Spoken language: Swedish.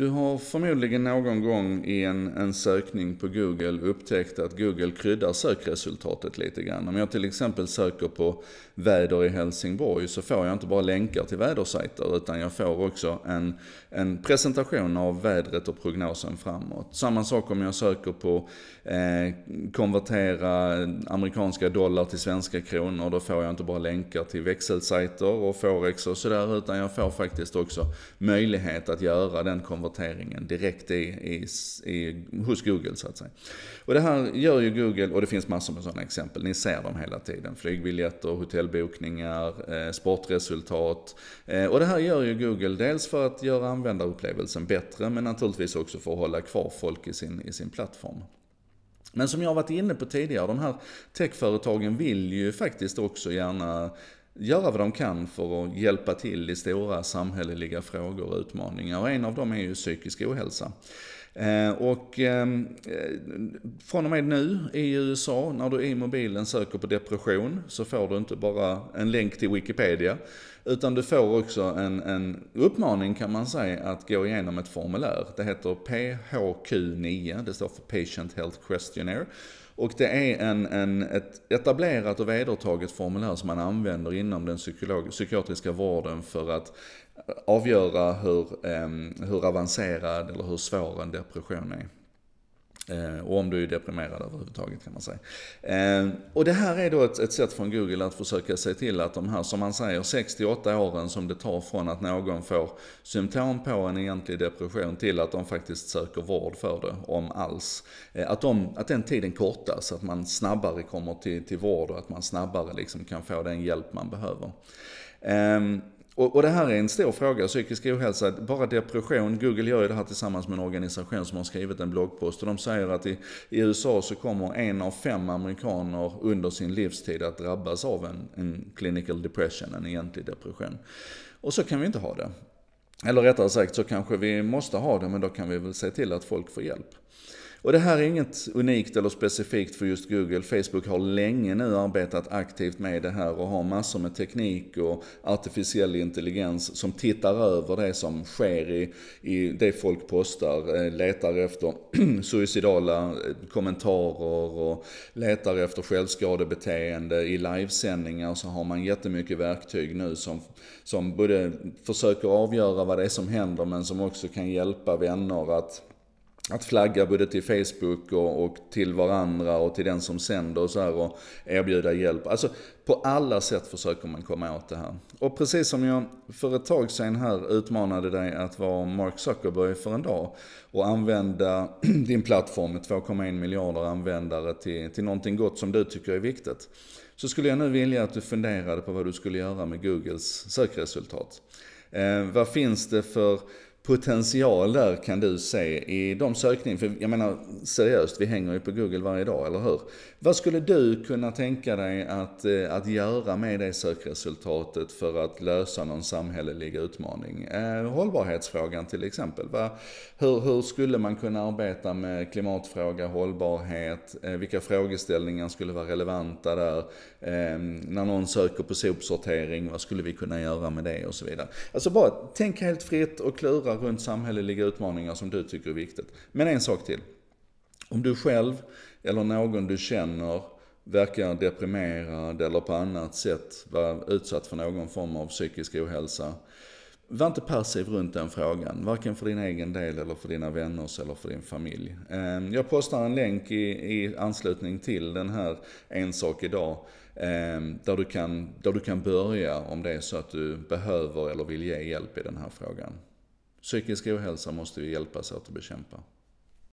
Du har förmodligen någon gång i en, en sökning på Google upptäckt att Google kryddar sökresultatet lite grann. Om jag till exempel söker på väder i Helsingborg så får jag inte bara länkar till vädersajter utan jag får också en, en presentation av vädret och prognosen framåt. Samma sak om jag söker på eh, konvertera amerikanska dollar till svenska kronor. Då får jag inte bara länkar till växelsajter och forex och sådär utan jag får faktiskt också möjlighet att göra den konverteringen rapporteringen direkt i, i, i, hos Google så att säga. Och det här gör ju Google, och det finns massor med sådana exempel, ni ser dem hela tiden. Flygbiljetter, hotellbokningar, eh, sportresultat. Eh, och det här gör ju Google dels för att göra användarupplevelsen bättre, men naturligtvis också för att hålla kvar folk i sin, i sin plattform. Men som jag har varit inne på tidigare, de här techföretagen vill ju faktiskt också gärna göra vad de kan för att hjälpa till i stora samhälleliga frågor och utmaningar. Och en av dem är ju psykisk ohälsa. Eh, och ehm, eh, från och med nu i USA, när du i mobilen söker på depression, så får du inte bara en länk till Wikipedia, utan du får också en, en uppmaning kan man säga att gå igenom ett formulär. Det heter PHQ9, det står för Patient Health Questionnaire. Och det är en, en, ett etablerat och vedertaget formulär som man använder inom den psykiatriska vården för att avgöra hur, ehm, hur avancerad eller hur svår en depression är. Eh, och om du är deprimerad överhuvudtaget kan man säga. Ehm, och det här är då ett, ett sätt från Google att försöka se till att de här, som man säger, 68 åren som det tar från att någon får symptom på en egentlig depression till att de faktiskt söker vård för det, om alls. Eh, att, de, att den tiden kortas, att man snabbare kommer till, till vård och att man snabbare liksom kan få den hjälp man behöver. Ehm, och, och, det här är en stor fråga, psykisk ohälsa. Bara depression, Google gör ju det här tillsammans med en organisation som har skrivit en bloggpost. Och de säger att i, i USA så kommer en av fem amerikaner under sin livstid att drabbas av en, en clinical depression, en egentlig depression. Och så kan vi inte ha det. Eller rättare sagt så kanske vi måste ha det, men då kan vi väl se till att folk får hjälp. Och det här är inget unikt eller specifikt för just Google. Facebook har länge nu arbetat aktivt med det här och har massor med teknik och artificiell intelligens som tittar över det som sker i, i det folk postar, eh, letar efter suicidala eh, kommentarer och letar efter självskadebeteende i livesändningar så har man jättemycket verktyg nu som, som både försöker avgöra vad det är som händer men som också kan hjälpa vänner att att flagga både till Facebook och, och, till varandra och till den som sänder och så här och erbjuda hjälp. Alltså på alla sätt försöker man komma åt det här. Och precis som jag för ett tag sedan här utmanade dig att vara Mark Zuckerberg för en dag och använda din plattform med 2,1 miljarder användare till, till någonting gott som du tycker är viktigt. Så skulle jag nu vilja att du funderade på vad du skulle göra med Googles sökresultat. Eh, vad finns det för potential där kan du se i de sökningar, för jag menar seriöst, vi hänger ju på Google varje dag, eller hur? Vad skulle du kunna tänka dig att, eh, att göra med det sökresultatet för att lösa någon samhällelig utmaning? Eh, hållbarhetsfrågan till exempel. Hur, hur skulle man kunna arbeta med klimatfråga, hållbarhet, eh, vilka frågeställningar skulle vara relevanta där? Ehm, när någon söker på sopsortering, vad skulle vi kunna göra med det och så vidare? Alltså bara tänk helt fritt och klura runt samhälleliga utmaningar som du tycker är viktigt. Men en sak till. Om du själv eller någon du känner verkar deprimerad eller på annat sätt vara utsatt för någon form av psykisk ohälsa. Var inte passiv runt den frågan, varken för din egen del eller för dina vänners eller för din familj. Ehm, jag postar en länk i, i anslutning till den här En sak idag, ehm, där du, kan, där du kan börja om det är så att du behöver eller vill ge hjälp i den här frågan. Psykisk ohälsa måste vi hjälpas åt att bekämpa.